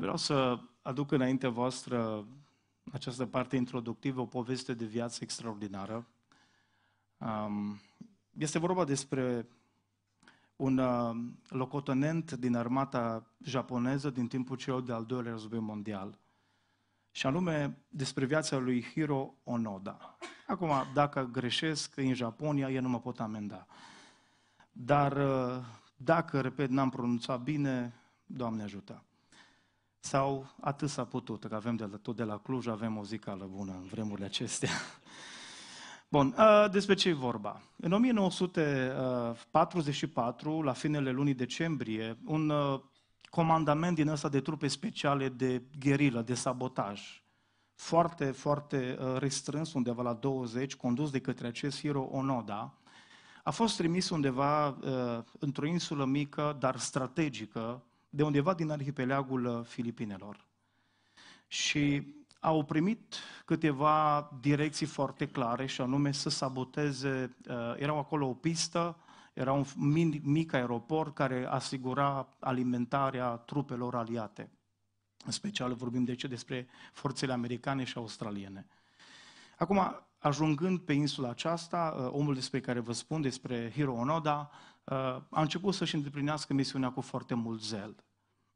Vreau să aduc înaintea voastră această parte introductivă, o poveste de viață extraordinară. Este vorba despre un uh, locotenent din armata japoneză din timpul celor de-al doilea război mondial, și anume despre viața lui Hiro Onoda. Acum, dacă greșesc în Japonia, eu nu mă pot amenda. Dar uh, dacă, repet, n-am pronunțat bine, Doamne ajută. Sau atât s-a putut, că avem de la, tot de la Cluj, avem muzicală bună în vremurile acestea. Bun, ă, despre ce e vorba? În 1944, ă, la finele lunii decembrie, un ă, comandament din ăsta de trupe speciale de gherilă, de sabotaj, foarte, foarte restrâns, undeva la 20, condus de către acest Hiro Onoda, a fost trimis undeva într-o insulă mică, dar strategică, de undeva din arhipelagul uh, Filipinelor. Și au primit câteva direcții foarte clare și anume să saboteze, uh, erau acolo o pistă, era un mic aeroport care asigura alimentarea trupelor aliate. În special vorbim de ce despre forțele americane și australiene. Acum, ajungând pe insula aceasta, uh, omul despre care vă spun, despre Hiro Onoda, a început să-și îndeplinească misiunea cu foarte mult zel.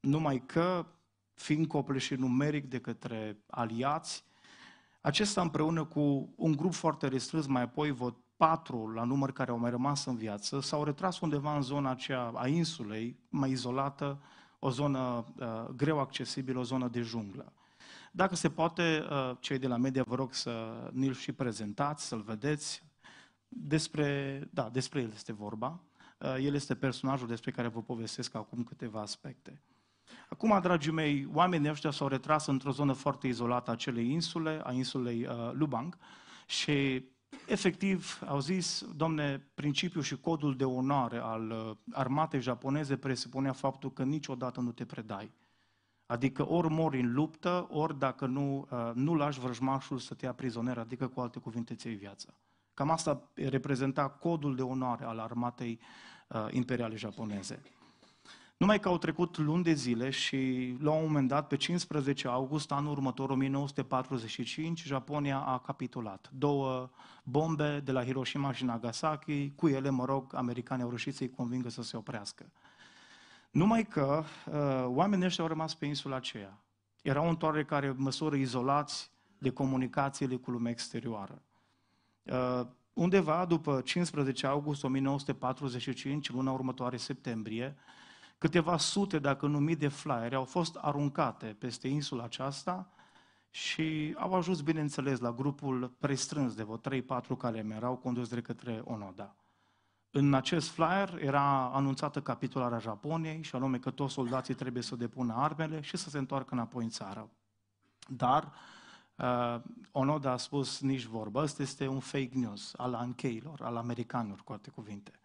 Numai că, fiind copleșit numeric de către aliați, acesta împreună cu un grup foarte restrâns, mai apoi văd patru la număr care au mai rămas în viață, s-au retras undeva în zona aceea a insulei, mai izolată, o zonă uh, greu accesibilă, o zonă de junglă. Dacă se poate, uh, cei de la media vă rog să ni-l și prezentați, să-l vedeți. Despre, da, despre el este vorba. Uh, el este personajul despre care vă povestesc acum câteva aspecte. Acum, dragii mei, oamenii ăștia s-au retras într-o zonă foarte izolată a acelei insule, a insulei uh, Lubang, și efectiv au zis, domne, principiul și codul de onoare al uh, armatei japoneze presupunea faptul că niciodată nu te predai. Adică ori mori în luptă, ori dacă nu, uh, nu lași vrăjmașul să te ia prizonier, adică cu alte cuvinte ți viața. Cam asta reprezenta codul de onoare al armatei uh, imperiale japoneze. Numai că au trecut luni de zile și la un moment dat, pe 15 august anul următor, 1945, Japonia a capitulat. Două bombe de la Hiroshima și Nagasaki, cu ele, mă rog, americanii au reușit să-i convingă să se oprească. Numai că uh, oamenii ăștia au rămas pe insula aceea. Erau în care măsură izolați de comunicațiile cu lumea exterioară. Uh, undeva după 15 august 1945, luna următoare septembrie, uh, Câteva sute, dacă nu mii de flyere au fost aruncate peste insula aceasta și au ajuns, bineînțeles, la grupul prestrâns de vreo 3-4 care erau condus de către Onoda. În acest flyer era anunțată capitularea Japoniei și anume că toți soldații trebuie să depună armele și să se întoarcă înapoi în țară. Dar uh, Onoda a spus nici vorbă, asta este un fake news al ancheilor, al americanilor, cu alte cuvinte.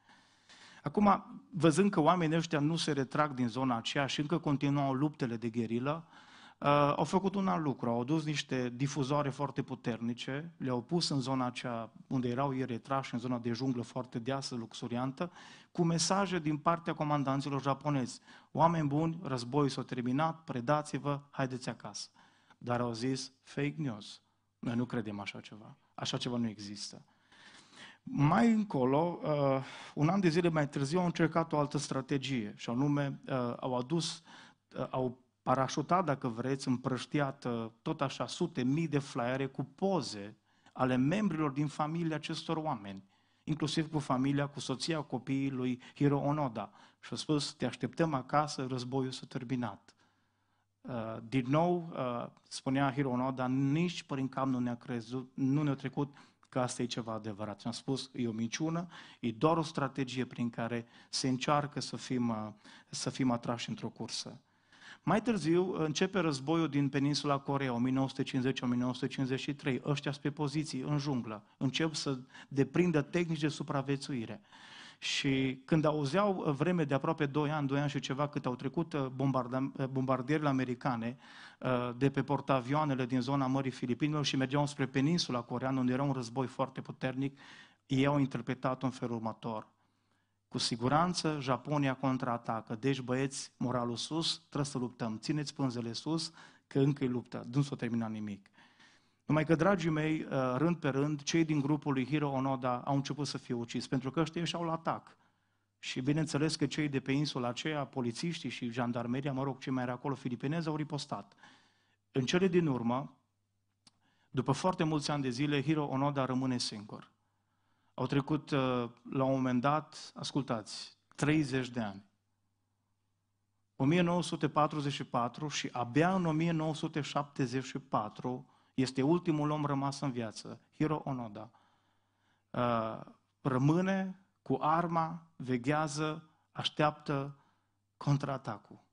Acum, văzând că oamenii ăștia nu se retrag din zona aceea și încă continuau luptele de gherilă, uh, au făcut un alt lucru, au dus niște difuzoare foarte puternice, le-au pus în zona aceea unde erau ei retrași, în zona de junglă foarte deasă, luxuriantă, cu mesaje din partea comandanților japonezi. Oameni buni, războiul s-a terminat, predați-vă, haideți acasă. Dar au zis fake news. Noi nu credem așa ceva. Așa ceva nu există. Mai încolo, uh, un an de zile mai târziu, au încercat o altă strategie și anume uh, au adus, uh, au parașutat, dacă vreți, împrăștiat tot așa sute mii de flyere cu poze ale membrilor din familia acestor oameni, inclusiv cu familia, cu soția copiii lui Hiro Onoda. Și a spus, te așteptăm acasă, războiul s-a terminat. din nou, spunea Hiro Onoda, nici prin cap nu ne-a crezut, nu ne-a trecut că asta e ceva adevărat. Și am spus, e o minciună, e doar o strategie prin care se încearcă să fim, uh, să fim atrași într-o cursă. Mai târziu începe războiul din peninsula Corea, 1950-1953. Ăștia sunt pe poziții, în junglă. Încep să deprindă tehnici de supraviețuire. Și când auzeau uh, vreme de aproape 2 ani, 2 ani și ceva cât au trecut uh, uh, bombardierile americane de pe portavioanele din zona Mării Filipinilor și mergeau spre peninsula coreană unde era un război foarte puternic, ei au interpretat în felul următor. Cu siguranță Japonia contraatacă, deci băieți, moralul sus, trebuie să luptăm, țineți pânzele sus, că încă e luptă, nu s-a terminat nimic. Numai că, dragii mei, uh, rând pe rând, cei din grupul lui Hiro Onoda au început să fie ucis, pentru că ăștia ieșeau la atac. Și bineînțeles că cei de pe insula aceea, polițiștii și jandarmeria, mă rog, cei mai era acolo filipinezi, au ripostat. În cele din urmă, după foarte mulți ani de zile, Hiro Onoda rămâne singur. Au trecut, uh, la un moment dat, ascultați, 30 de ani. 1944 și abia în 1974 este ultimul om rămas în viață, Hiro Onoda. Uh, rămâne cu arma, veghează, așteaptă contraatacul.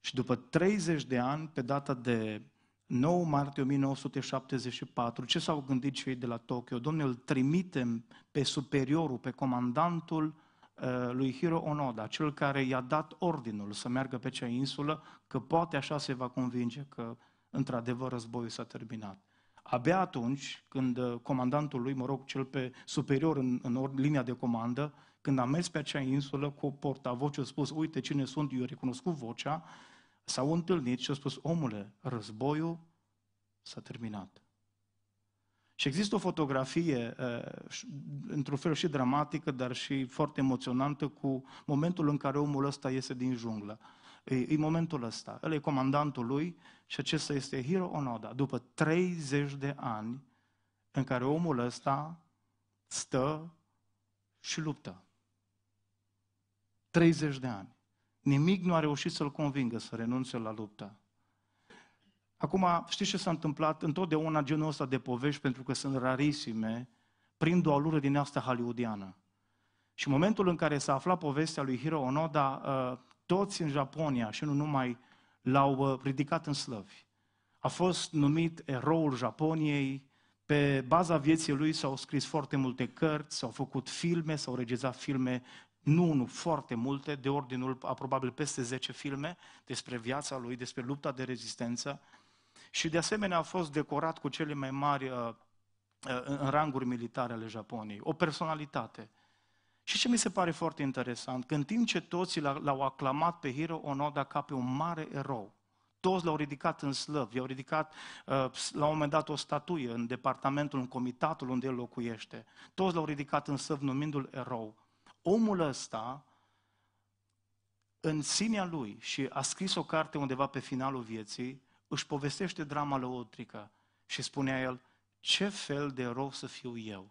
Și după 30 de ani, pe data de 9 martie 1974, ce s-au gândit cei de la Tokyo? Domnul, trimitem pe superiorul, pe comandantul uh, lui Hiro Onoda, cel care i-a dat ordinul să meargă pe cea insulă, că poate așa se va convinge că într-adevăr războiul s-a terminat. Abia atunci când uh, comandantul lui, mă rog, cel pe superior în, în ori, linia de comandă, când a mers pe acea insulă cu portavoce, a spus, uite cine sunt, eu recunoscut vocea, s-au întâlnit și a spus, omule, războiul s-a terminat. Și există o fotografie, uh, într-un fel și dramatică, dar și foarte emoționantă, cu momentul în care omul ăsta iese din junglă e, e momentul ăsta. El e comandantul lui și acesta este Hiro Onoda. După 30 de ani în care omul ăsta stă și luptă. 30 de ani. Nimic nu a reușit să-l convingă să renunțe la luptă. Acum, știți ce s-a întâmplat? Întotdeauna genul ăsta de povești, pentru că sunt rarisime, prind o alură din asta hollywoodiană. Și momentul în care s-a aflat povestea lui Hiro Onoda, uh, toți în Japonia și nu numai l-au uh, ridicat în slăvi. A fost numit eroul Japoniei, pe baza vieții lui s-au scris foarte multe cărți, s-au făcut filme, s-au regizat filme, nu unul, foarte multe, de ordinul a probabil peste 10 filme despre viața lui, despre lupta de rezistență. Și de asemenea a fost decorat cu cele mai mari uh, uh în ranguri militare ale Japoniei. O personalitate. Și ce mi se pare foarte interesant, că în timp ce toți l-au aclamat pe Hiro Onoda ca pe un mare erou, toți l-au ridicat în slăv, i-au ridicat uh, la un moment dat o statuie în departamentul, în comitatul unde el locuiește, toți l-au ridicat în slăv numindu-l erou. Omul ăsta, în sinea lui, și a scris o carte undeva pe finalul vieții, își povestește drama lăutrică și spunea el, ce fel de erou să fiu eu?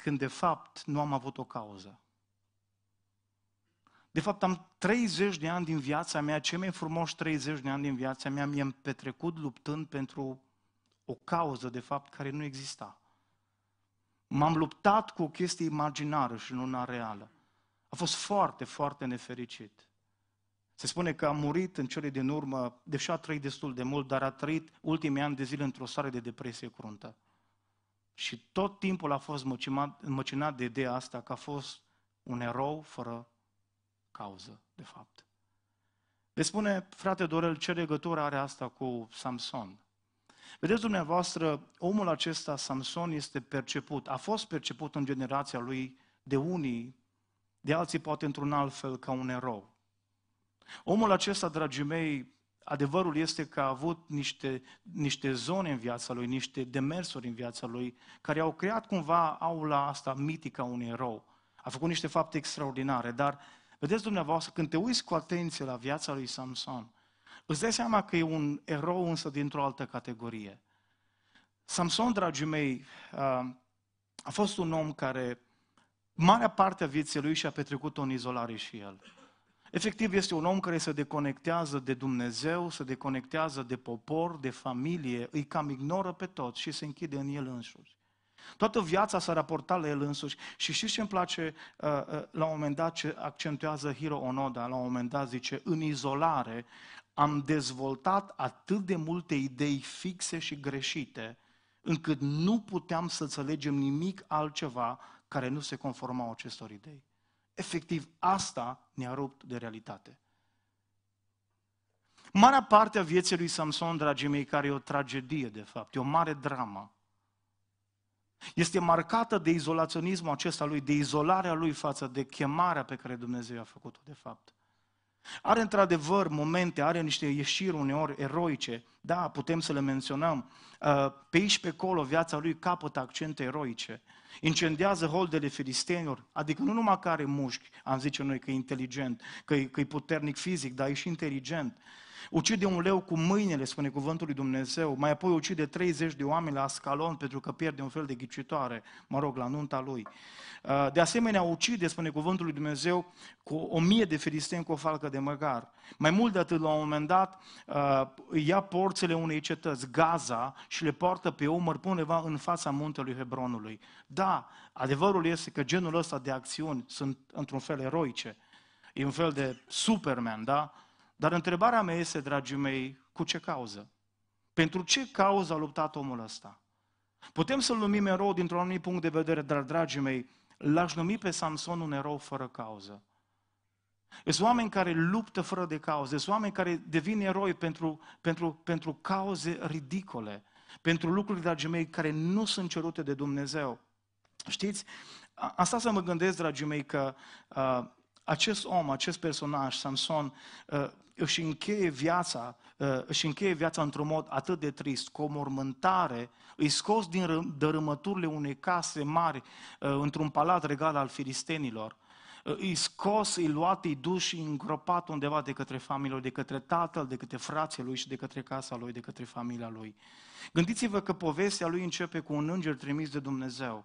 când de fapt nu am avut o cauză. De fapt, am 30 de ani din viața mea, cei mai frumoși 30 de ani din viața mea, mi-am petrecut luptând pentru o cauză, de fapt, care nu exista. M-am luptat cu o chestie imaginară și nu una reală. A fost foarte, foarte nefericit. Se spune că a murit în cele din urmă, deși a trăit destul de mult, dar a trăit ultimii ani de zile într-o stare de depresie cruntă. Și tot timpul a fost măcinat, de ideea asta că a fost un erou fără cauză, de fapt. Le spune, frate Dorel, ce legătură are asta cu Samson? Vedeți dumneavoastră, omul acesta, Samson, este perceput, a fost perceput în generația lui de unii, de alții poate într-un alt fel, ca un erou. Omul acesta, dragii mei, Adevărul este că a avut niște, niște zone în viața lui, niște demersuri în viața lui, care au creat cumva aula asta mitică a unui erou. A făcut niște fapte extraordinare, dar vedeți dumneavoastră, când te uiți cu atenție la viața lui Samson, îți dai seama că e un erou însă dintr-o altă categorie. Samson, dragii mei, a fost un om care marea parte a vieții lui și-a petrecut-o în izolare și el. Efectiv, este un om care se deconectează de Dumnezeu, se deconectează de popor, de familie, îi cam ignoră pe tot și se închide în el însuși. Toată viața s-a raportat la el însuși și știți ce îmi place uh, uh, la un moment dat ce accentuează Hiro Onoda, la un moment dat zice, în izolare am dezvoltat atât de multe idei fixe și greșite, încât nu puteam să înțelegem nimic altceva care nu se conforma acestor idei. Efectiv, asta ne-a rupt de realitate. Marea parte a vieții lui Samson, dragii mei, care e o tragedie, de fapt, e o mare dramă, este marcată de izolaționismul acesta lui, de izolarea lui față de chemarea pe care Dumnezeu i-a făcut-o, de fapt. Are într-adevăr momente, are niște ieșiri uneori eroice, da, putem să le menționăm. Uh, pe aici pe acolo viața lui capătă accente eroice incendiază holdele filistenilor, adică nu numai care mușchi, am zice noi că e inteligent, că e, că e puternic fizic, dar e și inteligent. Ucide un leu cu mâinile, spune cuvântul lui Dumnezeu, mai apoi ucide 30 de oameni la scalon pentru că pierde un fel de ghicitoare, mă rog, la nunta lui. Uh, de asemenea, ucide, spune cuvântul lui Dumnezeu, cu o mie de filisteni cu o falcă de măgar. Mai mult de atât, la un moment dat, uh, ia porțele unei cetăți, Gaza, și le poartă pe umăr puneva în fața muntelui Hebronului. Da, adevărul este că genul ăsta de acțiuni sunt într-un fel eroice. E un fel de Superman, da? Dar întrebarea mea este, dragii mei, cu ce cauză? Pentru ce cauză a luptat omul ăsta? Putem să-l numim erou dintr-un anumit punct de vedere, dar, dragii mei, l-aș numi pe Samson un erou fără cauză. Sunt oameni care luptă fără de cauze, sunt oameni care devin eroi pentru, pentru, pentru cauze ridicole, pentru lucruri, dragii mei, care nu sunt cerute de Dumnezeu. Știți, asta să mă gândesc, dragii mei, că uh, acest om, acest personaj, Samson, uh, își încheie viața, uh, își încheie viața într-un mod atât de trist, cu o mormântare, îi scos din dărâmăturile unei case mari uh, într-un palat regal al filistenilor, îi scos, îi luat, îi dus și îngropat undeva de către familie lui, de către tatăl, de către frații lui și de către casa lui, de către familia lui. Gândiți-vă că povestea lui începe cu un înger trimis de Dumnezeu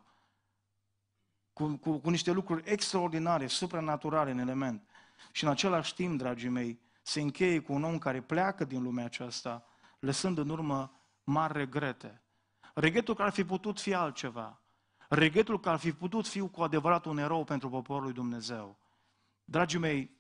cu, cu, cu niște lucruri extraordinare, supranaturale în element. Și în același timp, dragii mei, se încheie cu un om care pleacă din lumea aceasta, lăsând în urmă mari regrete. Regretul că ar fi putut fi altceva. Regretul că ar fi putut fi cu adevărat un erou pentru poporul lui Dumnezeu. Dragii mei,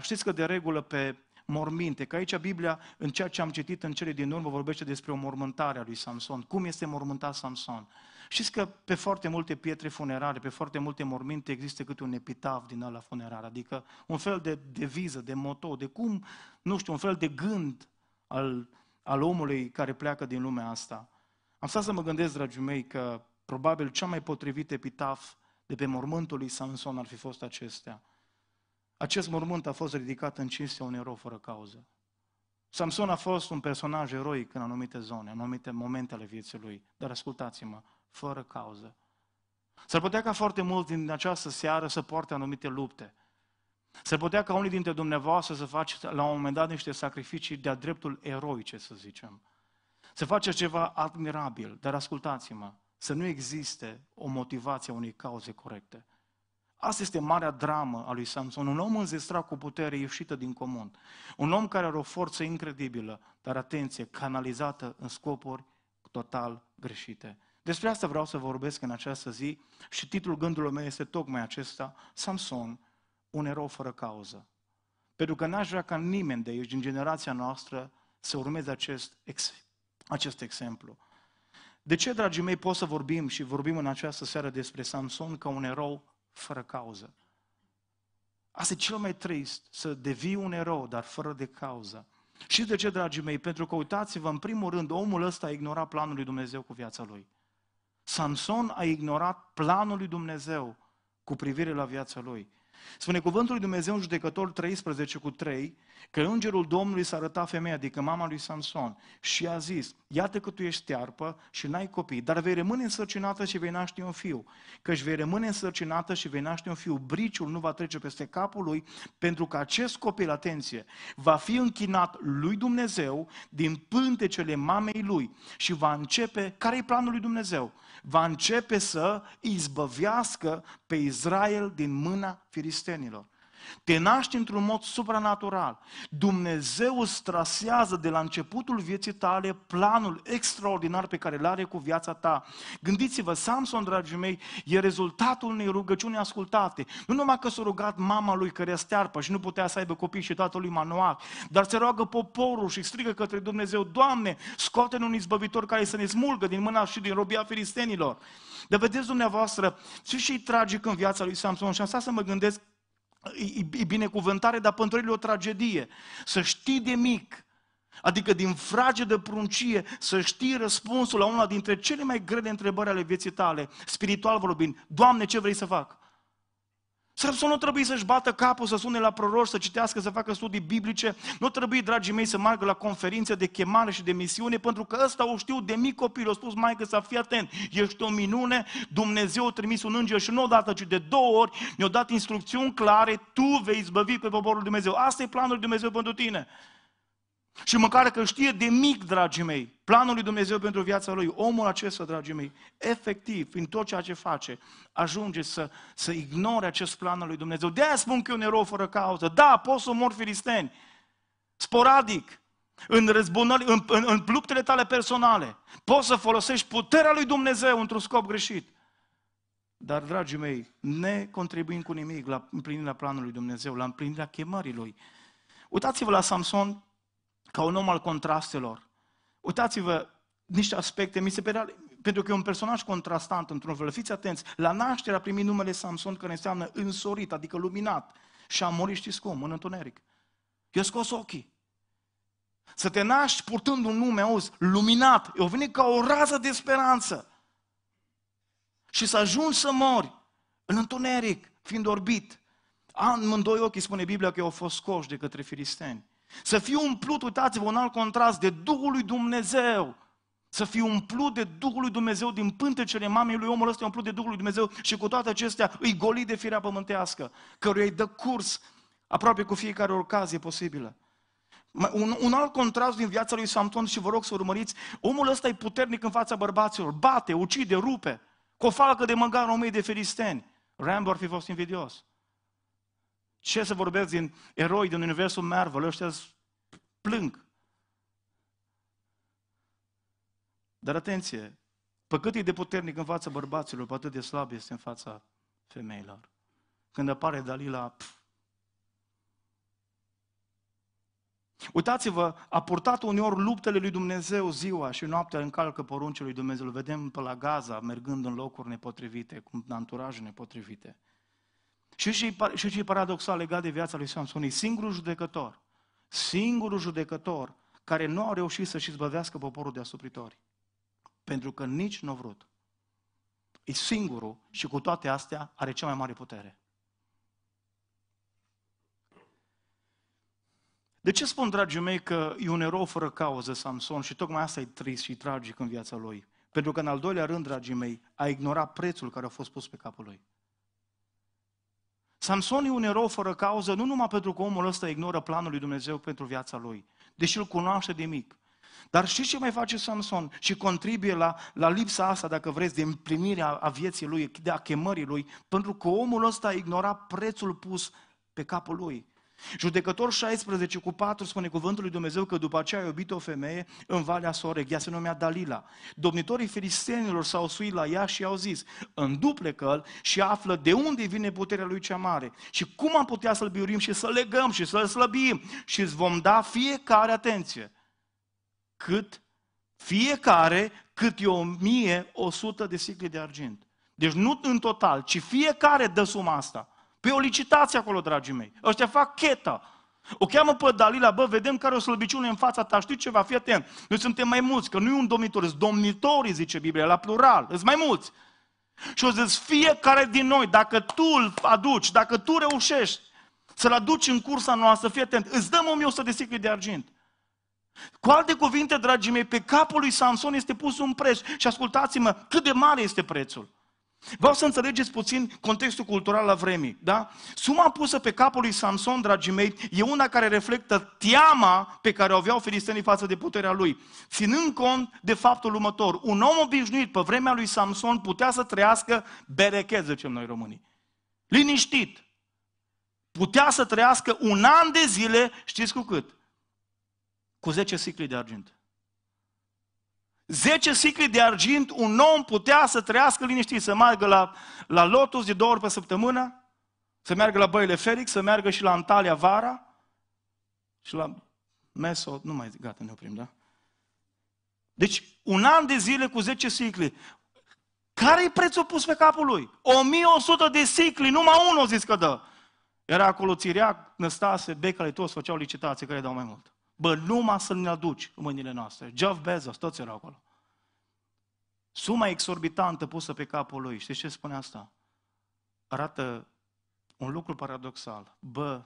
știți că de regulă pe morminte, că aici Biblia, în ceea ce am citit în cele din urmă, vorbește despre o mormântare a lui Samson. Cum este mormântat Samson? Știți că pe foarte multe pietre funerare, pe foarte multe morminte există câte un epitaf din ala funerar, adică un fel de deviză, de moto, de cum, nu știu, un fel de gând al, al omului care pleacă din lumea asta. Am stat să mă gândesc, dragii mei, că probabil cea mai potrivit epitaf de pe mormântul lui Samson ar fi fost acestea. Acest mormânt a fost ridicat în cinstea unui erou fără cauză. Samson a fost un personaj eroic în anumite zone, în anumite momente ale vieții lui. Dar ascultați-mă, fără cauză. S-ar putea ca foarte mulți din această seară să poarte anumite lupte. S-ar putea ca unii dintre dumneavoastră să faceți la un moment dat niște sacrificii de-a dreptul eroice, să zicem. Să faceți ceva admirabil, dar ascultați-mă, să nu existe o motivație a unei cauze corecte. Asta este marea dramă a lui Samson, un om înzestrat cu putere ieșită din comun, un om care are o forță incredibilă, dar atenție, canalizată în scopuri total greșite. Despre asta vreau să vorbesc în această zi și titlul gândului meu este tocmai acesta, Samson, un erou fără cauză. Pentru că n-aș vrea ca nimeni de aici, din generația noastră, să urmeze acest, ex, acest exemplu. De ce, dragii mei, pot să vorbim și vorbim în această seară despre Samson ca un erou fără cauză? Asta e cel mai trist, să devii un erou, dar fără de cauză. Și de ce, dragii mei? Pentru că uitați-vă, în primul rând, omul ăsta a ignorat planul lui Dumnezeu cu viața lui. Samson a ignorat planul lui Dumnezeu cu privire la viața lui. Spune cuvântul lui Dumnezeu în judecător 13 cu 3 că îngerul Domnului s-a arătat femeia, adică mama lui Samson, și a zis, iată că tu ești tearpă și n-ai copii, dar vei rămâne însărcinată și vei naște un fiu. Căci vei rămâne însărcinată și vei naște un fiu. Briciul nu va trece peste capul lui, pentru că acest copil, atenție, va fi închinat lui Dumnezeu din pântecele mamei lui și va începe, care e planul lui Dumnezeu? Va începe să izbăvească pe Israel din mâna firistă filistenilor. Te naști într-un mod supranatural. Dumnezeu îți trasează de la începutul vieții tale planul extraordinar pe care îl are cu viața ta. Gândiți-vă, Samson, dragii mei, e rezultatul unei rugăciuni ascultate. Nu numai că s-a rugat mama lui care a stearpă și nu putea să aibă copii și tatălui Manoac, dar se roagă poporul și strigă către Dumnezeu, Doamne, scoate-ne un izbăvitor care să ne smulgă din mâna și din robia filistenilor. Dar vedeți dumneavoastră, ce și tragic în viața lui Samson și am stat să mă gândesc e binecuvântare, dar pentru el e o tragedie. Să știi de mic, adică din frage de pruncie, să știi răspunsul la una dintre cele mai grele întrebări ale vieții tale, spiritual vorbind. Doamne, ce vrei să fac? Samson nu trebuie să-și bată capul, să sune la proroși, să citească, să facă studii biblice. Nu trebuie, dragii mei, să meargă la conferințe de chemare și de misiune, pentru că ăsta o știu de mic copil. O spus, că să fii atent, ești o minune, Dumnezeu a trimis un înger și nu odată, ci de două ori ne-a dat instrucțiuni clare, tu vei zbăvi pe poporul Dumnezeu. Asta e planul Dumnezeu pentru tine. Și măcar că știe de mic, dragii mei, planul lui Dumnezeu pentru viața lui, omul acesta, dragii mei, efectiv, prin tot ceea ce face, ajunge să, să ignore acest plan al lui Dumnezeu. De-aia spun că e un erou fără cauză. Da, poți să mor filisteni, sporadic, în, în, în, în luptele tale personale. Poți să folosești puterea lui Dumnezeu într-un scop greșit. Dar, dragii mei, ne contribuim cu nimic la împlinirea planului lui Dumnezeu, la împlinirea chemării lui. Uitați-vă la Samson ca un om al contrastelor. Uitați-vă niște aspecte, mi se părea, pentru că e un personaj contrastant într-un fel. Fiți atenți, la naștere a primit numele Samson, care înseamnă însorit, adică luminat. Și a murit, știți cum, în întuneric. Eu scos ochii. Să te naști purtând un nume, auzi, luminat, eu venit ca o rază de speranță. Și să ajungi să mori în întuneric, fiind orbit. Am în doi ochii, spune Biblia, că au fost scoși de către filisteni. Să fiu umplut, uitați-vă, un alt contrast, de Duhul lui Dumnezeu. Să fiu umplut de Duhul lui Dumnezeu din pântecele mamei lui omul ăsta, umplut de Duhul lui Dumnezeu și cu toate acestea îi goli de firea pământească, căruia îi dă curs aproape cu fiecare ocazie posibilă. Un, un alt contrast din viața lui Samton și vă rog să urmăriți, omul ăsta e puternic în fața bărbaților, bate, ucide, rupe, cu o falcă de măgar omii de filisteni. Rambo ar fi fost invidios. Ce să vorbesc din eroi din universul Marvel, ăștia plâng. Dar atenție, pe cât e de puternic în fața bărbaților, pe atât de slab este în fața femeilor. Când apare Dalila, pf. Uitați-vă, a purtat uneori luptele lui Dumnezeu ziua și noaptea încalcă poruncile lui Dumnezeu. Îl vedem pe la Gaza, mergând în locuri nepotrivite, cu anturaje nepotrivite. Și ce e paradoxal legat de viața lui Samson? E singurul judecător, singurul judecător care nu a reușit să-și izbăvească poporul de asupritori. Pentru că nici nu a vrut. E singurul și cu toate astea are cea mai mare putere. De ce spun, dragii mei, că e un erou fără cauză Samson și tocmai asta e trist și tragic în viața lui? Pentru că, în al doilea rând, dragii mei, a ignorat prețul care a fost pus pe capul lui. Samson e un erou fără cauză, nu numai pentru că omul ăsta ignoră planul lui Dumnezeu pentru viața lui, deși îl cunoaște de mic. Dar știți ce mai face Samson? Și contribuie la, la lipsa asta, dacă vreți, de împlinirea a vieții lui, de a chemării lui, pentru că omul ăsta ignora prețul pus pe capul lui. Judecător 16 cu 4 spune cuvântul lui Dumnezeu că după aceea a iubit o femeie în Valea Soreg, ea se numea Dalila. Domnitorii filistenilor s-au suit la ea și au zis, înduplecă-l și află de unde vine puterea lui cea mare și cum am putea să-l biurim și să legăm și să-l slăbim și îți vom da fiecare atenție. Cât? Fiecare cât e o mie o sută de sicle de argint. Deci nu în total, ci fiecare dă suma asta. Păi o licitație acolo, dragii mei. Ăștia fac cheta. O cheamă pe Dalila, bă, vedem care o slăbiciune în fața ta, știi ceva, fii atent. Noi suntem mai mulți, că nu e un domnitor, sunt domnitorii, zice Biblia, la plural, sunt mai mulți. Și o zis, fiecare din noi, dacă tu îl aduci, dacă tu reușești să-l aduci în cursa noastră, fii atent, îți dăm 1100 de sticle de argint. Cu alte cuvinte, dragii mei, pe capul lui Samson este pus un preț. Și ascultați-mă, cât de mare este prețul. Vreau să înțelegeți puțin contextul cultural la vremii, da? Suma pusă pe capul lui Samson, dragii mei, e una care reflectă teama pe care o aveau filistenii față de puterea lui. Ținând cont de faptul următor, un om obișnuit pe vremea lui Samson putea să trăiască berechet, zicem noi românii. Liniștit. Putea să trăiască un an de zile, știți cu cât? Cu 10 sicli de argint. 10 sicli de argint, un om putea să trăiască liniștit, să meargă la, la Lotus de două ori pe săptămână, să meargă la Băile Felix, să meargă și la Antalya vara și la Meso, nu mai zic, gata, ne oprim, da? Deci, un an de zile cu 10 sicli. care e prețul pus pe capul lui? 1100 de sicli, numai unul zis că dă. Era acolo Țiriac, Năstase, Becale, toți făceau licitații care dau mai mult. Bă, numai să ne aduci în mâinile noastre. Jeff Bezos, toți erau acolo. Suma exorbitantă pusă pe capul lui. Știți ce spune asta? Arată un lucru paradoxal. Bă,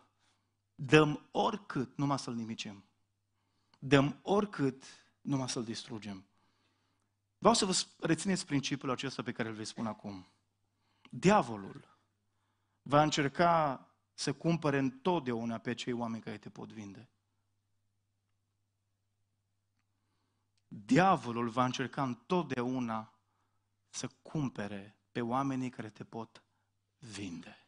dăm oricât numai să-l nimicim. Dăm oricât numai să-l distrugem. Vreau să vă rețineți principiul acesta pe care îl vei spune acum. Diavolul va încerca să cumpere întotdeauna pe cei oameni care te pot vinde. diavolul va încerca întotdeauna să cumpere pe oamenii care te pot vinde.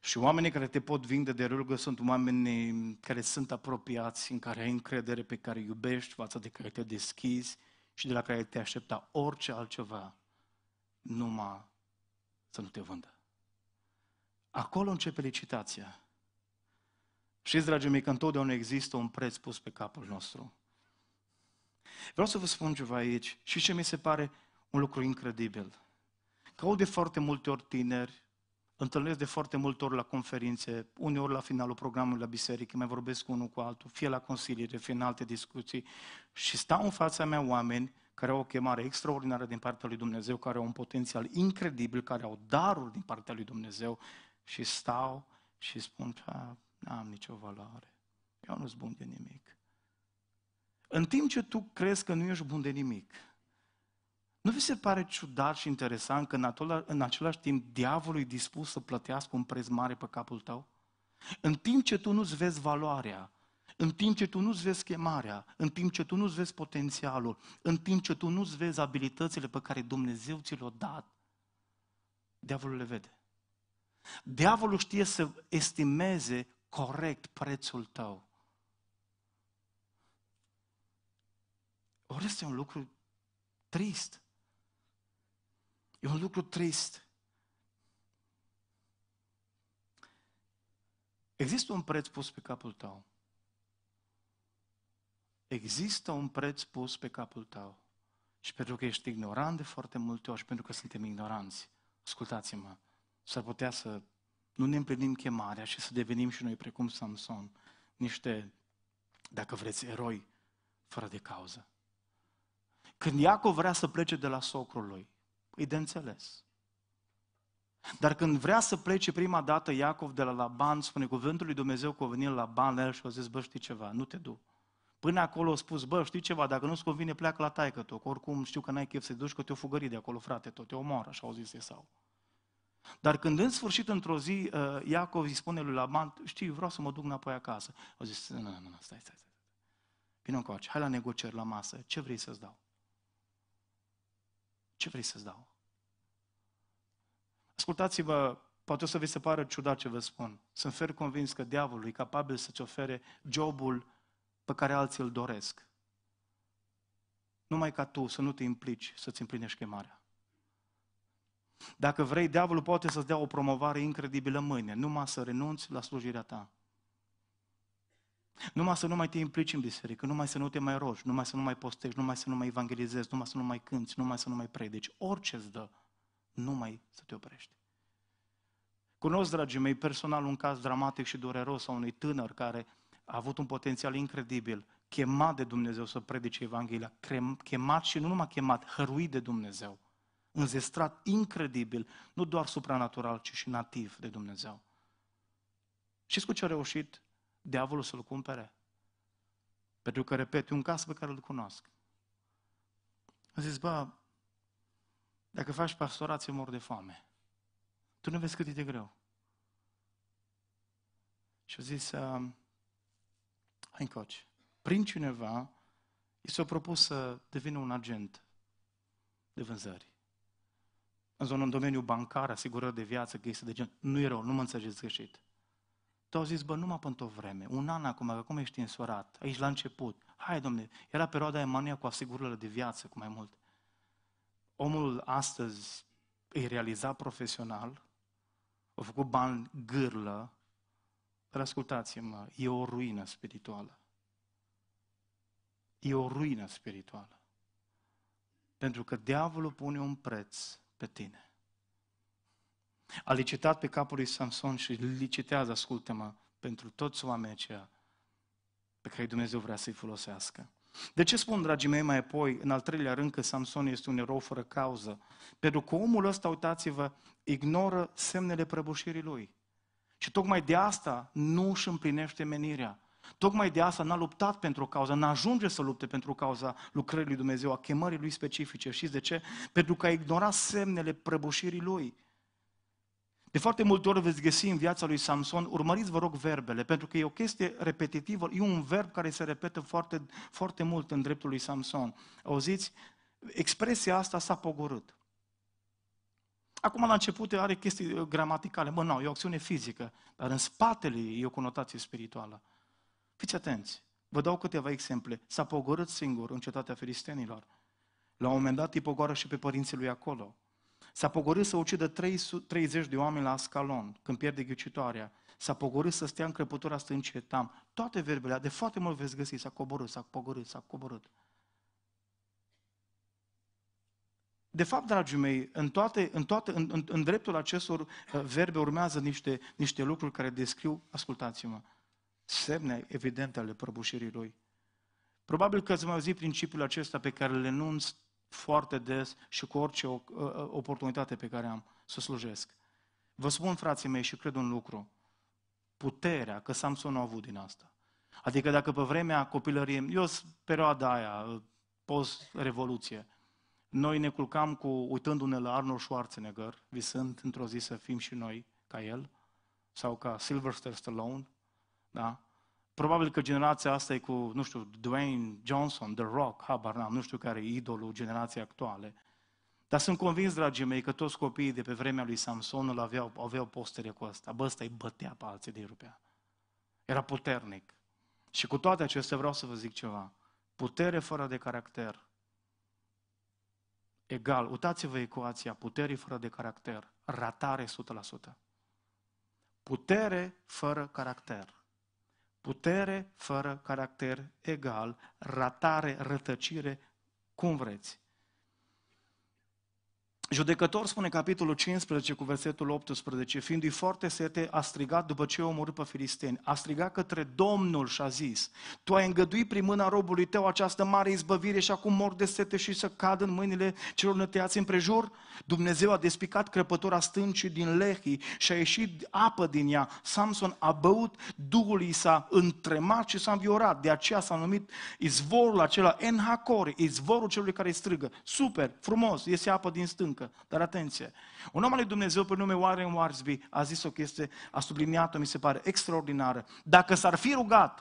Și oamenii care te pot vinde de rugă sunt oamenii care sunt apropiați, în care ai încredere, pe care iubești, față de care te deschizi și de la care te aștepta orice altceva, numai să nu te vândă. Acolo începe licitația. Știți, dragii mei, că întotdeauna există un preț pus pe capul nostru. Vreau să vă spun ceva aici și ce mi se pare un lucru incredibil. Că de foarte multe ori tineri, întâlnesc de foarte multe ori la conferințe, uneori la finalul programului la biserică, mai vorbesc unul cu altul, fie la consiliere, fie în alte discuții și stau în fața mea oameni care au o chemare extraordinară din partea lui Dumnezeu, care au un potențial incredibil, care au daruri din partea lui Dumnezeu și stau și spun că n-am nicio valoare. Eu nu sunt bun de nimic. În timp ce tu crezi că nu ești bun de nimic, nu vi se pare ciudat și interesant că în, același timp diavolul e dispus să plătească un preț mare pe capul tău? În timp ce tu nu-ți vezi valoarea, în timp ce tu nu-ți vezi chemarea, în timp ce tu nu-ți vezi potențialul, în timp ce tu nu-ți vezi abilitățile pe care Dumnezeu ți le-a dat, diavolul le vede. Diavolul știe să estimeze corect prețul tău. Ori este un lucru trist. E un lucru trist. Există un preț pus pe capul tău. Există un preț pus pe capul tău. Și pentru că ești ignorant de foarte multe ori și pentru că suntem ignoranți, ascultați-mă, s-ar putea să nu ne împlinim chemarea și să devenim și noi precum Samson, niște, dacă vreți, eroi fără de cauză. Când Iacov vrea să plece de la socrul lui, îi de înțeles. Dar când vrea să plece prima dată Iacov de la Laban, spune cuvântul lui Dumnezeu că a venit la Laban el și a zis, bă, știi ceva, nu te du. Până acolo a spus, bă, știi ceva, dacă nu-ți convine, pleacă la taică tot. oricum știu că n-ai chef să-i duci, că te-o fugări de acolo, frate, tot te omoară, așa au zis sau. Dar când în sfârșit, într-o zi, uh, Iacov îi spune lui Laban, știi, vreau să mă duc înapoi acasă. a zis, nu, nu, nu, stai, stai, stai. Vino încoace, hai la negocieri, la masă, ce vrei să-ți dau? Ce vrei să-ți dau? Ascultați-vă, poate o să vi se pară ciudat ce vă spun. Sunt fer convins că diavolul e capabil să-ți ofere jobul pe care alții îl doresc. Numai ca tu să nu te implici, să-ți împlinești chemarea. Dacă vrei, diavolul poate să-ți dea o promovare incredibilă mâine, numai să renunți la slujirea ta. Numai să nu mai te implici în biserică, numai să nu te mai rogi, numai să nu mai postești, numai să nu mai evangelizezi, numai să nu mai cânți, numai să nu mai predici. Orice îți dă, numai să te oprești. Cunosc, dragii mei, personal un caz dramatic și dureros a unui tânăr care a avut un potențial incredibil, chemat de Dumnezeu să predice Evanghelia, chemat și nu numai chemat, hăruit de Dumnezeu, înzestrat incredibil, nu doar supranatural, ci și nativ de Dumnezeu. Știți cu ce a reușit? diavolul să-l cumpere. Pentru că, repet, e un caz pe care îl cunosc. Am zis, bă, dacă faci pastorație, mor de foame. Tu nu vezi cât e de greu. Și a zis, uh, hai încoace. Prin cineva, i s-a propus să devină un agent de vânzări. În zonă, în domeniul bancar, asigurări de viață, chestii de gen. Nu e rău, nu mă înțelegeți greșit au zis, bă, numai pentru o vreme, un an acum, că acum ești însorat, aici la început. Hai, domne, era perioada Emania cu asigurările de viață, cu mai mult. Omul astăzi îi realiza profesional, a făcut bani gârlă, dar ascultați-mă, e o ruină spirituală. E o ruină spirituală. Pentru că diavolul pune un preț pe tine. A licitat pe capul lui Samson și licitează, ascultă-mă, pentru toți oamenii aceia pe care Dumnezeu vrea să-i folosească. De ce spun, dragii mei, mai apoi, în al treilea rând, că Samson este un erou fără cauză? Pentru că omul ăsta, uitați-vă, ignoră semnele prăbușirii lui. Și tocmai de asta nu își împlinește menirea. Tocmai de asta n-a luptat pentru o cauză, n-a ajunge să lupte pentru cauza lucrării lui Dumnezeu, a chemării lui specifice. Și de ce? Pentru că a ignorat semnele prăbușirii lui. De foarte multe ori veți găsi în viața lui Samson, urmăriți vă rog verbele, pentru că e o chestie repetitivă, e un verb care se repetă foarte, foarte mult în dreptul lui Samson. Auziți? Expresia asta s-a pogorât. Acum, la început, are chestii uh, gramaticale. Mă, nu, e o acțiune fizică, dar în spatele ei e o conotație spirituală. Fiți atenți. Vă dau câteva exemple. S-a pogorât singur în cetatea filistenilor. La un moment dat îi pogoară și pe părinții lui acolo. S-a pogorât să ucidă 30 de oameni la Ascalon, când pierde ghicitoarea. S-a pogorât să stea în crăpătura asta Etam. Toate verbele, de foarte mult veți găsi, s-a coborât, s-a pogorât, s-a coborât. De fapt, dragii mei, în, toate, în, toate, în, în, în dreptul acestor uh, verbe urmează niște, niște lucruri care descriu, ascultați-mă, semne evidente ale prăbușirii lui. Probabil că ați mai auzit principiul acesta pe care îl enunț foarte des și cu orice ă, ă, oportunitate pe care am să slujesc. Vă spun, frații mei, și cred un lucru. Puterea, că Samson nu a avut din asta. Adică dacă pe vremea copilăriei, eu perioada aia, ă, post-revoluție, noi ne culcam cu, uitându-ne la Arnold Schwarzenegger, visând într-o zi să fim și noi ca el, sau ca Sylvester Stallone, da? Probabil că generația asta e cu, nu știu, Dwayne Johnson, The Rock, habar n-am, nu știu care e idolul generației actuale. Dar sunt convins, dragii mei, că toți copiii de pe vremea lui Samson îl aveau, aveau postere cu asta. Bă, ăsta îi bătea pe alții de rupea. Era puternic. Și cu toate acestea vreau să vă zic ceva. Putere fără de caracter egal, uitați-vă ecuația puterii fără de caracter, ratare 100%. Putere fără caracter Putere fără caracter egal, ratare, rătăcire, cum vreți. Judecător spune capitolul 15 cu versetul 18, fiindu-i foarte sete, a strigat după ce a omorât pe filisteni, a strigat către Domnul și a zis, tu ai îngăduit prin mâna robului tău această mare izbăvire și acum mor de sete și să cad în mâinile celor nătăiați împrejur? Dumnezeu a despicat crăpătura stâncii din Lehi și a ieșit apă din ea. Samson a băut, Duhul i s-a întremat și s-a înviorat. De aceea s-a numit izvorul acela enhacori, izvorul celui care strigă. Super, frumos, iese apă din stânc muncă. Dar atenție, un om al lui Dumnezeu pe nume Warren Warsby a zis o chestie, a subliniat-o, mi se pare extraordinară. Dacă s-ar fi rugat,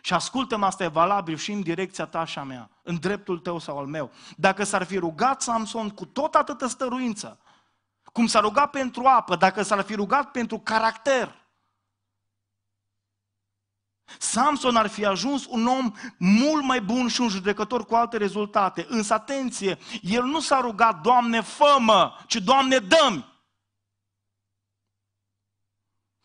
și ascultăm asta e valabil și în direcția ta și a mea, în dreptul tău sau al meu, dacă s-ar fi rugat Samson cu tot atâtă stăruință, cum s-a rugat pentru apă, dacă s-ar fi rugat pentru caracter, Samson ar fi ajuns un om mult mai bun și un judecător cu alte rezultate. Însă, atenție, el nu s-a rugat, Doamne, fămă, ci Doamne, dăm.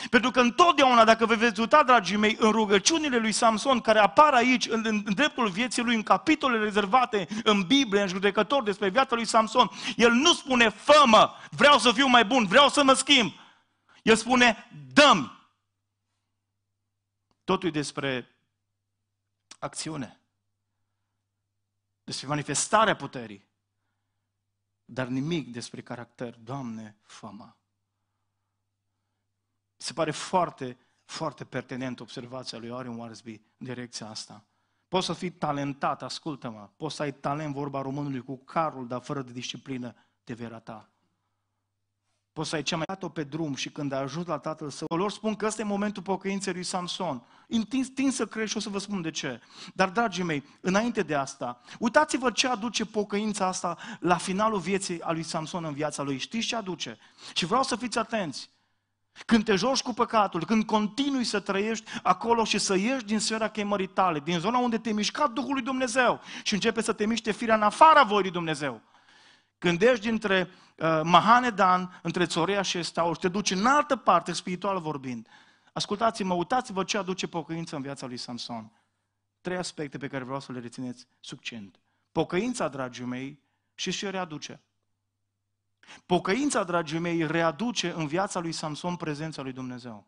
Pentru că întotdeauna, dacă vă veți uita, dragii mei, în rugăciunile lui Samson, care apar aici, în, în dreptul vieții lui, în capitole rezervate în Biblie, în judecător despre viața lui Samson, el nu spune, fămă, vreau să fiu mai bun, vreau să mă schimb. El spune, dăm. Totul e despre acțiune, despre manifestarea puterii, dar nimic despre caracter. Doamne, fama! Se pare foarte, foarte pertinent observația lui Orion Warsby în direcția asta. Poți să fii talentat, ascultă-mă, poți să ai talent, vorba românului, cu carul, dar fără de disciplină te vei rata. Poți să ai cea mai dat-o pe drum și când a ajuns la tatăl său, lor spun că ăsta e momentul pocăinței lui Samson. Întins, tins să crești și o să vă spun de ce. Dar, dragii mei, înainte de asta, uitați-vă ce aduce pocăința asta la finalul vieții a lui Samson în viața lui. Știți ce aduce? Și vreau să fiți atenți. Când te joci cu păcatul, când continui să trăiești acolo și să ieși din sfera chemării tale, din zona unde te mișca Duhul lui Dumnezeu și începe să te miște firea în afara voii lui Dumnezeu, când ești dintre uh, Mahanedan, între Țorea și Estaur, te duci în altă parte, spiritual vorbind. Ascultați-mă, uitați-vă ce aduce pocăința în viața lui Samson. Trei aspecte pe care vreau să le rețineți succint. Pocăința, dragii mei, și ce readuce. Pocăința, dragii mei, readuce în viața lui Samson prezența lui Dumnezeu.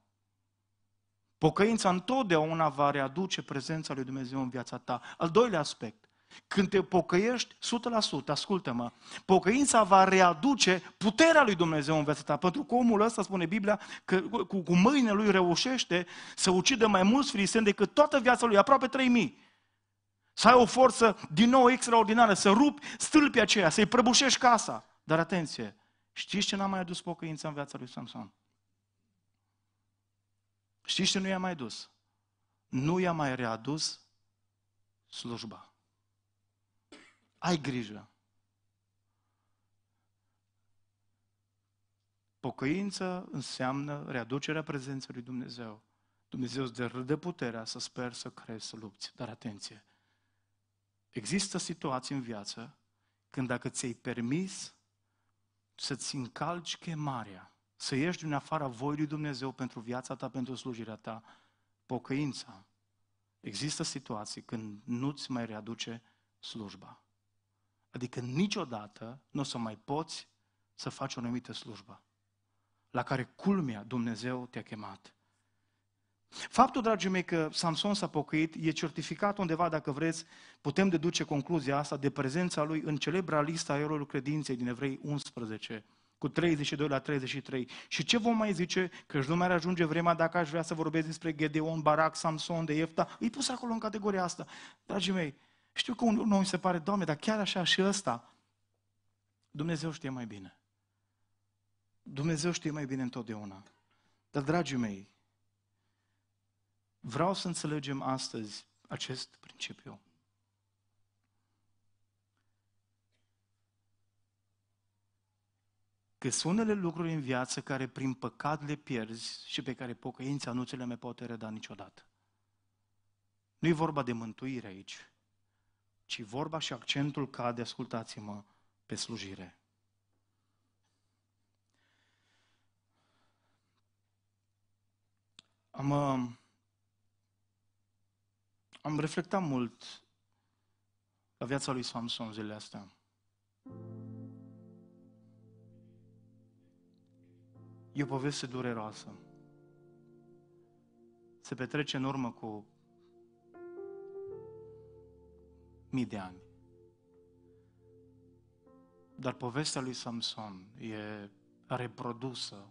Pocăința întotdeauna va readuce prezența lui Dumnezeu în viața ta. Al doilea aspect, când te pocăiești, 100%, ascultă-mă, pocăința va readuce puterea lui Dumnezeu în viața ta, pentru că omul ăsta, spune Biblia, că cu, cu mâinile lui reușește să ucidă mai mulți filiseni decât toată viața lui, aproape 3000. Să ai o forță din nou extraordinară, să rupi stâlpii aceia, să-i prăbușești casa. Dar atenție, știți ce n-a mai adus pocăința în viața lui Samson? Știți ce nu i-a mai dus? Nu i-a mai readus slujba ai grijă. Pocăință înseamnă readucerea prezenței lui Dumnezeu. Dumnezeu îți dă puterea să sper, să crezi, să lupți. Dar atenție! Există situații în viață când dacă ți-ai permis să-ți încalci chemarea, să ieși din afara voii lui Dumnezeu pentru viața ta, pentru slujirea ta, pocăința. Există situații când nu-ți mai readuce slujba. Adică niciodată nu o să mai poți să faci o anumită slujbă la care culmea Dumnezeu te-a chemat. Faptul, dragii mei, că Samson s-a pocăit e certificat undeva, dacă vreți, putem deduce concluzia asta de prezența lui în celebra lista a eroilor credinței din Evrei 11, cu 32 la 33. Și ce vom mai zice? Că nu mai ajunge vremea dacă aș vrea să vorbesc despre Gedeon, Barak, Samson, de Efta. Îi pus acolo în categoria asta. Dragii mei, știu că unul mi se pare, Doamne, dar chiar așa și ăsta. Dumnezeu știe mai bine. Dumnezeu știe mai bine întotdeauna. Dar, dragii mei, vreau să înțelegem astăzi acest principiu. Că sunt unele lucruri în viață care prin păcat le pierzi și pe care pocăința nu ți le mai poate reda niciodată. Nu e vorba de mântuire aici ci vorba și accentul cade, ascultați-mă, pe slujire. Am, am reflectat mult la viața lui Samson zilele astea. E o poveste dureroasă. Se petrece în urmă cu mii de ani. Dar povestea lui Samson e reprodusă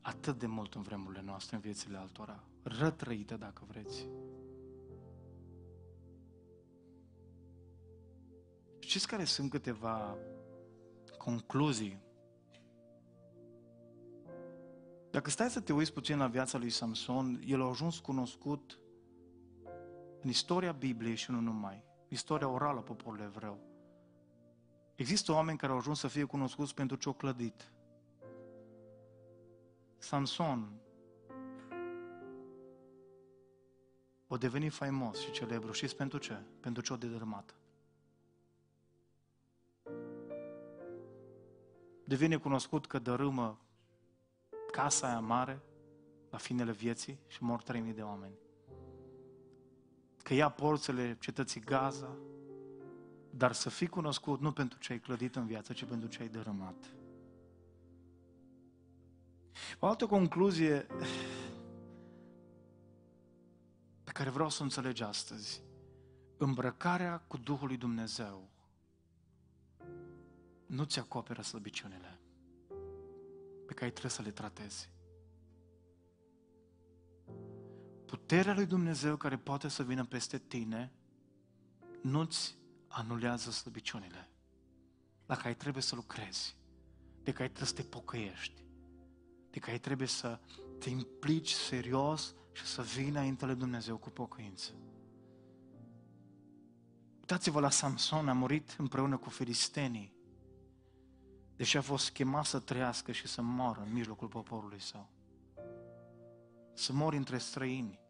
atât de mult în vremurile noastre, în viețile altora, rătrăită dacă vreți. Știți care sunt câteva concluzii? Dacă stai să te uiți puțin la viața lui Samson, el a ajuns cunoscut în istoria Bibliei și nu numai, istoria orală a poporului evreu, există oameni care au ajuns să fie cunoscuți pentru ce au clădit. Samson o deveni faimos și celebru. Știți pentru ce? Pentru ce o dedermat. Devine cunoscut că dărâmă casa aia mare la finele vieții și mor 3.000 de oameni că ia porțele cetății Gaza, dar să fii cunoscut nu pentru ce ai clădit în viață, ci pentru ce ai dărâmat. O altă concluzie pe care vreau să o înțelegi astăzi. Îmbrăcarea cu Duhul lui Dumnezeu nu ți acoperă slăbiciunile pe care trebuie să le tratezi. puterea lui Dumnezeu care poate să vină peste tine nu-ți anulează slăbiciunile. La care trebuie să lucrezi, de care trebuie să te pocăiești, de care trebuie să te implici serios și să vii înainte lui Dumnezeu cu pocăință. Uitați-vă la Samson, a murit împreună cu filistenii, deși a fost chemat să trăiască și să moară în mijlocul poporului său. Să mori între străini,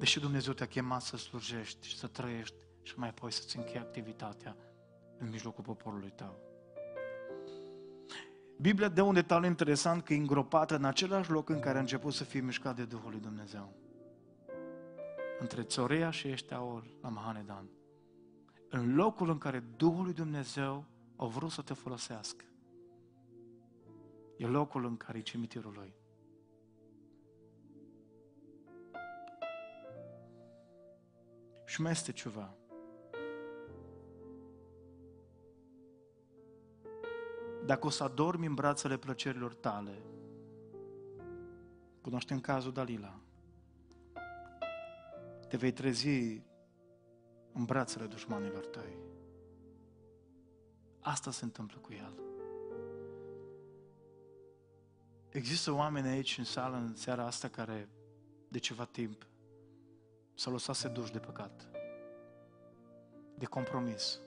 Deși Dumnezeu te-a chemat să slujești și să trăiești și mai apoi să-ți închei activitatea în mijlocul poporului tău. Biblia dă un detaliu interesant că e îngropată în același loc în care a început să fie mișcat de Duhul lui Dumnezeu. Între Țorea și Eșteaol la Mahanedan. În locul în care Duhul lui Dumnezeu a vrut să te folosească. E locul în care e cimitirul lui. și mai este ceva. Dacă o să adormi în brațele plăcerilor tale, cunoaștem cazul Dalila, te vei trezi în brațele dușmanilor tăi. Asta se întâmplă cu el. Există oameni aici în sală în seara asta care de ceva timp s-a lăsat seduși de păcat, de compromis.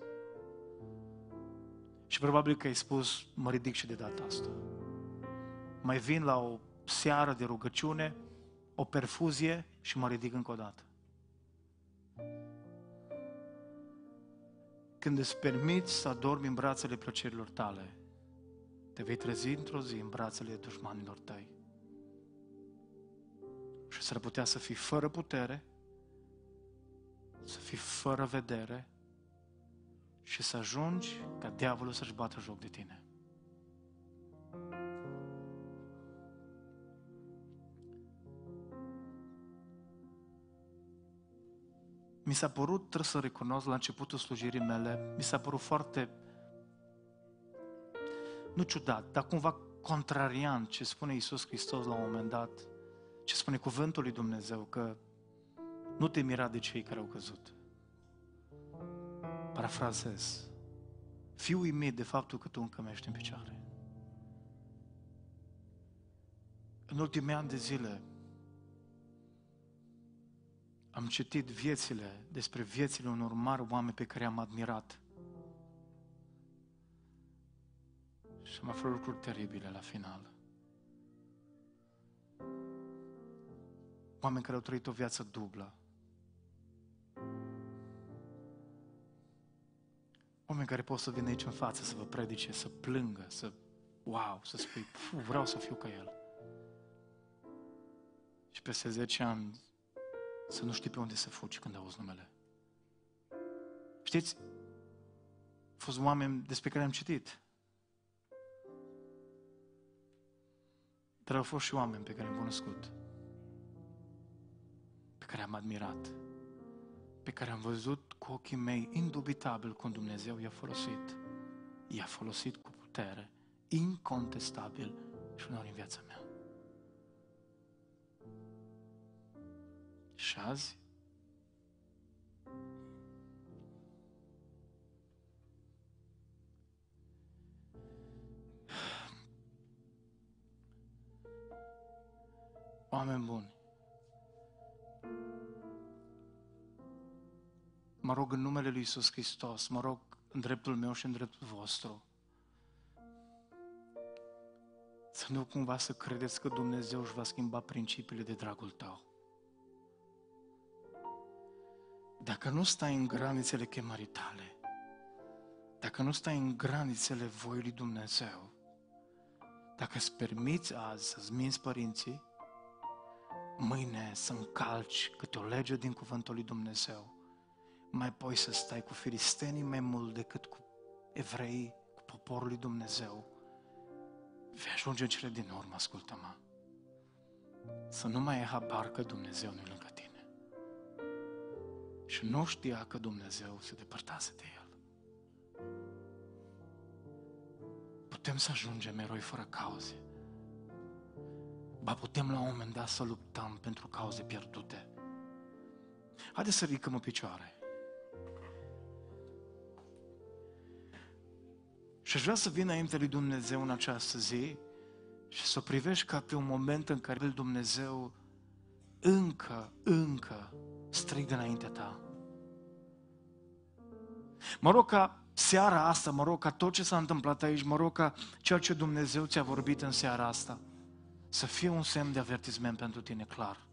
Și probabil că ai spus, mă ridic și de data asta. Mai vin la o seară de rugăciune, o perfuzie și mă ridic încă o dată. Când îți permiți să adormi în brațele plăcerilor tale, te vei trezi într-o zi în brațele dușmanilor tăi. Și s-ar putea să fii fără putere, să fii fără vedere și să ajungi ca diavolul să-și bată joc de tine. Mi s-a părut, trebuie să recunosc, la începutul slujirii mele, mi s-a părut foarte, nu ciudat, dar cumva contrariant ce spune Iisus Hristos la un moment dat, ce spune cuvântul lui Dumnezeu, că nu te mira de cei care au căzut. Parafrazez. Fii uimit de faptul că tu încă ești în picioare. În ultimii ani de zile am citit viețile, despre viețile unor mari oameni pe care am admirat. Și am aflat lucruri teribile la final. Oameni care au trăit o viață dublă. oameni care pot să vină aici în față să vă predice, să plângă, să, wow, să spui, vreau să fiu ca el. Și peste 10 ani să nu știi pe unde să fugi când auzi numele. Știți, au fost oameni despre care am citit. Dar au fost și oameni pe care am cunoscut, pe care am admirat, pe care am văzut cu ochii mei, indubitabil cum Dumnezeu i-a folosit. I-a folosit cu putere, incontestabil și unor în viața mea. Și azi, oameni buni, mă rog în numele Lui Isus Hristos, mă rog în dreptul meu și în dreptul vostru. Să nu cumva să credeți că Dumnezeu își va schimba principiile de dragul tău. Dacă nu stai în granițele chemării tale, dacă nu stai în granițele voii lui Dumnezeu, dacă îți permiți azi să-ți minți părinții, mâine să încalci câte o lege din cuvântul lui Dumnezeu, mai poți să stai cu filistenii mai mult decât cu evrei, cu poporul lui Dumnezeu. Vei ajunge în cele din urmă, ascultă-mă. Să nu mai ai habar că Dumnezeu nu-i lângă tine. Și nu știa că Dumnezeu se depărtase de el. Putem să ajungem eroi fără cauze. Ba putem la un moment dat să luptăm pentru cauze pierdute. Haideți să ridicăm o picioare. Și aș vrea să vin înainte lui Dumnezeu în această zi și să o privești ca pe un moment în care Dumnezeu încă, încă strigă înaintea ta. Mă rog ca seara asta, mă rog ca tot ce s-a întâmplat aici, mă rog ca ceea ce Dumnezeu ți-a vorbit în seara asta, să fie un semn de avertizment pentru tine, clar.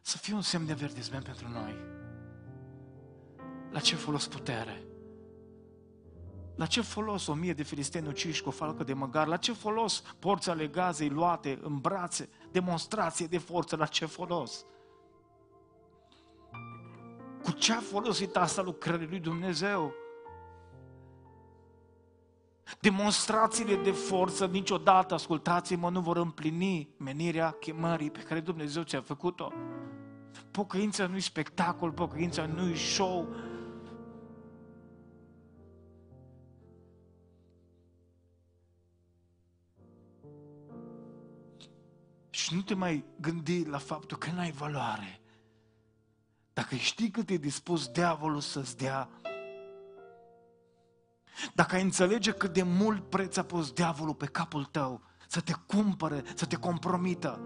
Să fie un semn de avertizment pentru noi. La ce folos putere? La ce folos o mie de filisteni uciși cu o falcă de măgar? La ce folos porți ale gazei luate în brațe? Demonstrație de forță, la ce folos? Cu ce a folosit asta lucrării lui Dumnezeu? Demonstrațiile de forță niciodată, ascultați-mă, nu vor împlini menirea chemării pe care Dumnezeu ți-a făcut-o. Pocăința nu-i spectacol, pocăința nu-i show, și nu te mai gândi la faptul că n-ai valoare. Dacă știi cât e dispus diavolul să-ți dea, dacă ai înțelege cât de mult preț a pus diavolul pe capul tău, să te cumpere, să te compromită,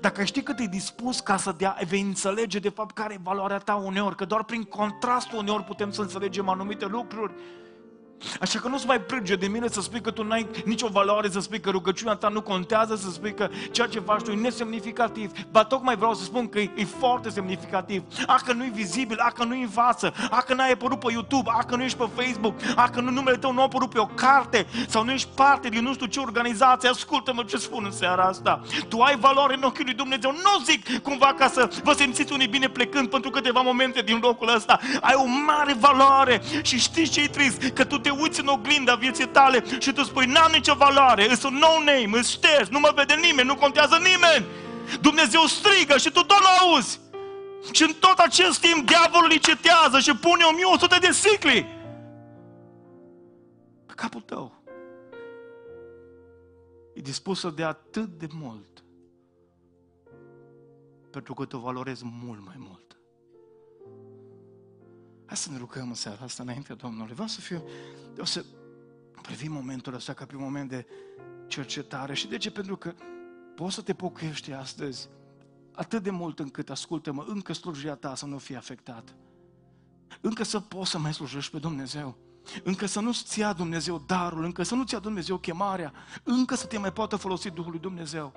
dacă știi cât e dispus ca să dea, vei înțelege de fapt care e valoarea ta uneori, că doar prin contrastul uneori putem să înțelegem anumite lucruri, Așa că nu-ți mai prânge de mine să spui că tu n-ai nicio valoare, să spui că rugăciunea ta nu contează, să spui că ceea ce faci tu e nesemnificativ. Ba tocmai vreau să spun că e, e foarte semnificativ. a că nu e vizibil, a că nu e în față, că n-ai apărut pe YouTube, a că nu ești pe Facebook, a că nu numele tău nu a apărut pe o carte sau nu ești parte din nu știu ce organizație. Ascultă-mă ce spun în seara asta. Tu ai valoare în ochii lui Dumnezeu. Nu zic cumva ca să vă simțiți unii bine plecând pentru câteva momente din locul ăsta. Ai o mare valoare și știi ce e trist? Că tu te te uiți în oglinda vieții tale și tu spui, n-am nicio valoare, îți un no name, îți șters, nu mă vede nimeni, nu contează nimeni. Dumnezeu strigă și tu tot auzi. Și în tot acest timp diavolul îi cetează și pune 1100 de sicli pe capul tău. E dispus să dea atât de mult pentru că te valorezi mult mai mult. Hai să ne rugăm în seara asta înaintea Domnului. Vreau să fiu, o să privim momentul ăsta ca pe un moment de cercetare. Și de ce? Pentru că poți să te pocăiești astăzi atât de mult încât, ascultă-mă, încă slujirea ta să nu fie afectată. Încă să poți să mai slujești pe Dumnezeu. Încă să nu-ți ia Dumnezeu darul, încă să nu-ți ia Dumnezeu chemarea, încă să te mai poată folosi Duhul lui Dumnezeu.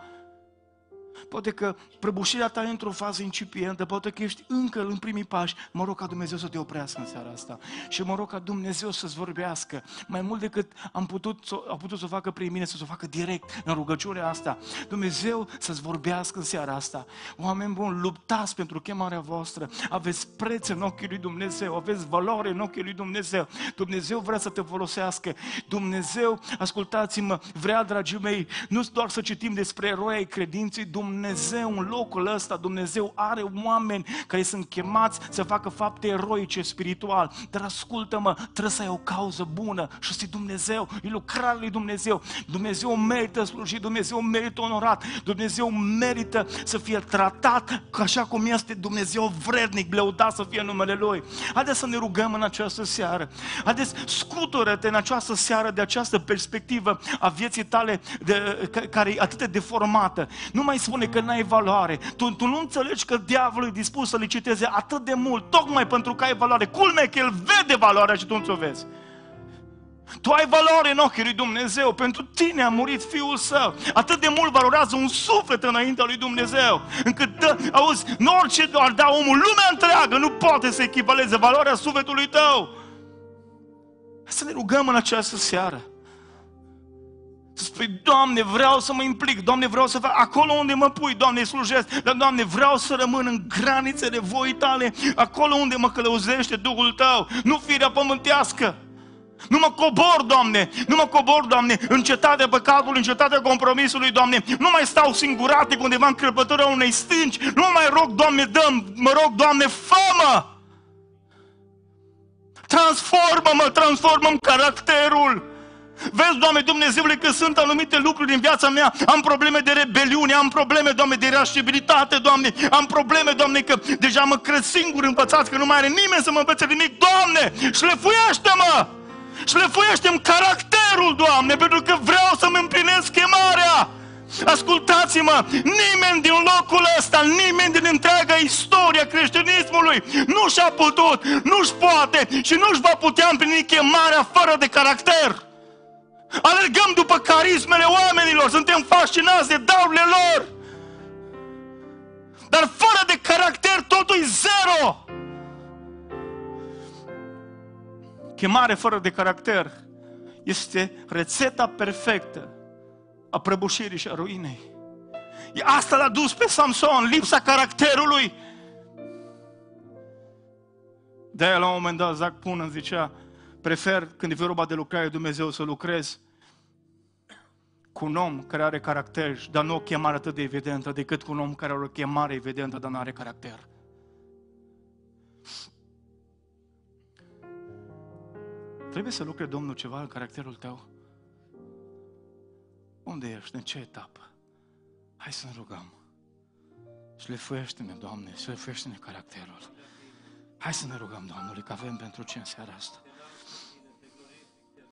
Poate că prăbușirea ta e într-o fază incipientă, poate că ești încă în primii pași. Mă rog ca Dumnezeu să te oprească în seara asta. Și mă rog ca Dumnezeu să-ți vorbească mai mult decât am putut, a putut să o facă prin mine, să o facă direct în rugăciunea asta. Dumnezeu să-ți vorbească în seara asta. Oameni buni, luptați pentru chemarea voastră. Aveți preț în ochii lui Dumnezeu, aveți valoare în ochii lui Dumnezeu. Dumnezeu vrea să te folosească. Dumnezeu, ascultați-mă, vrea, dragii mei, nu doar să citim despre eroi ai credinței, Dumnezeu în locul ăsta, Dumnezeu are oameni care sunt chemați să facă fapte eroice spiritual. Dar ascultă-mă, trebuie să ai o cauză bună și să Dumnezeu, e lucrarea lui Dumnezeu. Dumnezeu merită slujit, Dumnezeu merită onorat, Dumnezeu merită să fie tratat așa cum este Dumnezeu vrednic, bleudat să fie numele Lui. Haideți să ne rugăm în această seară. Haideți, scutură-te în această seară de această perspectivă a vieții tale de, care e atât de deformată. Nu mai spune că n-ai valoare. Tu, tu nu înțelegi că diavolul e dispus să liciteze atât de mult, tocmai pentru că ai valoare. Culme că el vede valoarea și tu nu o vezi. Tu ai valoare în ochii lui Dumnezeu, pentru tine a murit Fiul Său. Atât de mult valorează un suflet înaintea lui Dumnezeu, încât, dă, auzi, în orice ar da omul, lumea întreagă nu poate să echivaleze valoarea sufletului tău. Să ne rugăm în această seară să spui, Doamne, vreau să mă implic, Doamne, vreau să fac acolo unde mă pui, Doamne, slujesc, dar, Doamne, vreau să rămân în granițele voii tale, acolo unde mă călăuzește Duhul Tău, nu firea pământească. Nu mă cobor, Doamne, nu mă cobor, Doamne, în cetatea păcatului, în cetatea compromisului, Doamne. Nu mai stau singuratic undeva în crăpătura unei stânci, nu mai rog, Doamne, dăm, mă rog, Doamne, fă-mă! Transformă-mă, transformă-mi caracterul! Vezi, Doamne Dumnezeule, că sunt anumite lucruri în viața mea. Am probleme de rebeliune, am probleme, Doamne, de irascibilitate, Doamne. Am probleme, Doamne, că deja mă cred singur învățat, că nu mai are nimeni să mă învețe nimic. Doamne, șlefuiește-mă! Șlefuiește-mi caracterul, Doamne, pentru că vreau să-mi împlinesc chemarea. Ascultați-mă, nimeni din locul ăsta, nimeni din întreaga istoria creștinismului nu și-a putut, nu-și poate și nu-și va putea împlini chemarea fără de caracter. Alergăm după carismele oamenilor, suntem fascinați de darurile lor. Dar fără de caracter totul e zero. Chemare fără de caracter este rețeta perfectă a prăbușirii și a ruinei. Asta l-a dus pe Samson, lipsa caracterului. De-aia la un moment dat Zac Pună zicea, Prefer, când e vorba de lucrare Dumnezeu, să lucrez cu un om care are caracter, dar nu o chemare atât de evidentă, decât cu un om care are o chemare evidentă, dar nu are caracter. Trebuie să lucre Domnul ceva în caracterul tău. Unde ești? În ce etapă? Hai să ne rugăm. Șlefuiește-ne, Doamne, șlefuiește-ne caracterul. Hai să ne rugăm Domnului că avem pentru ce în seara asta.